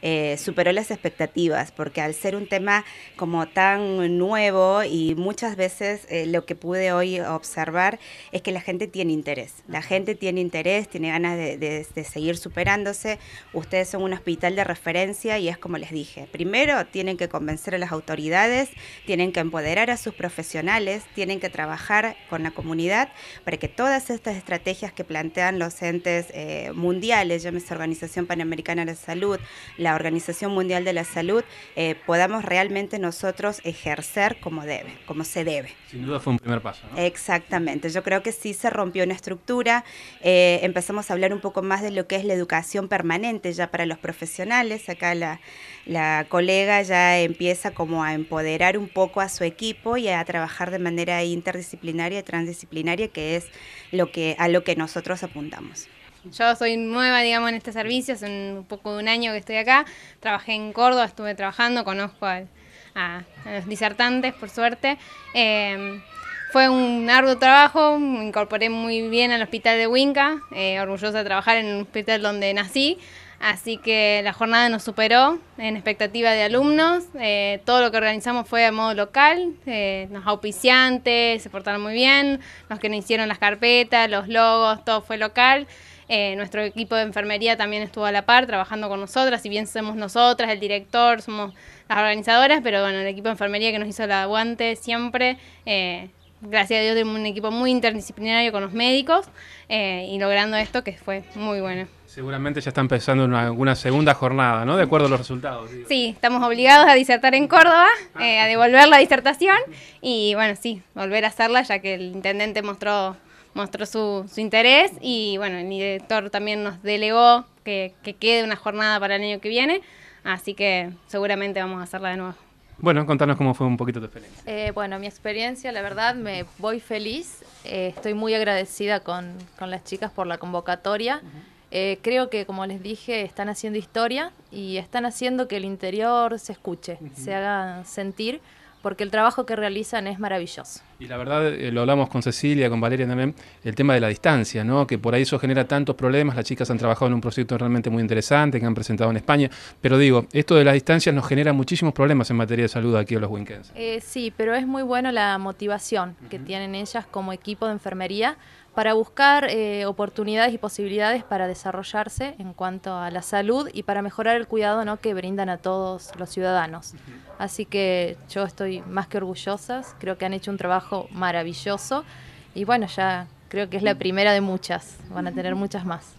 Eh, superó las expectativas, porque al ser un tema como tan nuevo y muchas veces eh, lo que pude hoy observar es que la gente tiene interés, la gente tiene interés, tiene ganas de, seguir superándose, ustedes son un hospital de referencia y es como les dije, primero tienen que convencer a las autoridades, tienen que empoderar a sus profesionales, tienen que trabajar con la comunidad para que todas estas estrategias que plantean los entes eh, mundiales, llámese Organización Panamericana de la Salud, la Organización Mundial de la Salud, eh, podamos realmente nosotros ejercer como debe, como se debe. Sin duda fue un primer paso. Exactamente, yo creo que sí se rompió una estructura, eh, empezamos a hablar un poco más de lo que es la educación permanente ya para los profesionales, acá la, colega ya empieza como a empoderar un poco a su equipo y a trabajar de manera interdisciplinaria y transdisciplinaria, que es lo que, a lo que nosotros apuntamos. Yo soy nueva, digamos, en este servicio, hace un poco de un año que estoy acá. Trabajé en Córdoba, estuve trabajando, conozco a, los disertantes, por suerte. Em, fue un arduo trabajo, me incorporé muy bien al hospital de Huinca, eh, orgullosa de trabajar en un hospital donde nací. Así que la jornada nos superó en expectativa de alumnos. Eh, todo lo que organizamos fue a modo local. Eh, los auspiciantes se portaron muy bien, los que nos hicieron las carpetas, los logos, todo fue local. Eh, nuestro equipo de enfermería también estuvo a la par trabajando con nosotras, si bien somos nosotras, el director, somos las organizadoras, pero bueno, el equipo de enfermería que nos hizo la aguante siempre. Eh, gracias a Dios tenemos un equipo muy interdisciplinario con los médicos eh, y logrando esto que fue muy bueno. Seguramente ya están pensando en alguna segunda jornada, ¿no? De acuerdo a los resultados. Sí, estamos obligados a disertar en Córdoba, a devolver la disertación y bueno, sí, volver a hacerla ya que el intendente mostró mostró su, su interés y bueno, el director también nos delegó que, que quede una jornada para el año que viene, así que seguramente vamos a hacerla de nuevo. Bueno, contanos cómo fue un poquito tu experiencia. Eh, bueno, mi experiencia, la verdad, me voy feliz. Eh, estoy muy agradecida con, con, las chicas por la convocatoria. Eh, creo que, como les dije, están haciendo historia y están haciendo que el interior se escuche, se haga sentir, porque el trabajo que realizan es maravilloso. Y la verdad, eh, lo hablamos con Cecilia, con Valeria también, el tema de la distancia, ¿no? que por ahí eso genera tantos problemas. Las chicas han trabajado en un proyecto realmente muy interesante que han presentado en España. Pero digo, esto de las distancias nos genera muchísimos problemas en materia de salud aquí en los Winkens. Eh, sí, pero es muy bueno la motivación que tienen ellas como equipo de enfermería para buscar eh, oportunidades y posibilidades para desarrollarse en cuanto a la salud y para mejorar el cuidado ¿no? que brindan a todos los ciudadanos. Así que yo estoy más que orgullosa, creo que han hecho un trabajo maravilloso y bueno, ya creo que es la primera de muchas, van a tener muchas más.